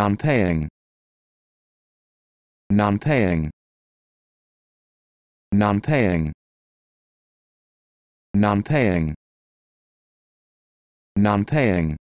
non-paying non-paying non-paying non-paying non-paying